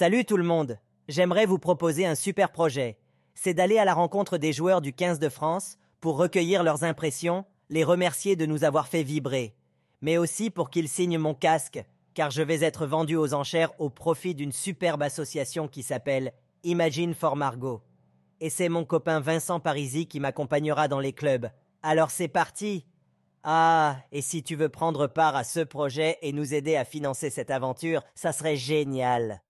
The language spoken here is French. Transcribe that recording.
Salut tout le monde J'aimerais vous proposer un super projet. C'est d'aller à la rencontre des joueurs du 15 de France pour recueillir leurs impressions, les remercier de nous avoir fait vibrer, mais aussi pour qu'ils signent mon casque, car je vais être vendu aux enchères au profit d'une superbe association qui s'appelle Imagine for Margot. Et c'est mon copain Vincent Parisi qui m'accompagnera dans les clubs. Alors c'est parti ah, et si tu veux prendre part à ce projet et nous aider à financer cette aventure, ça serait génial.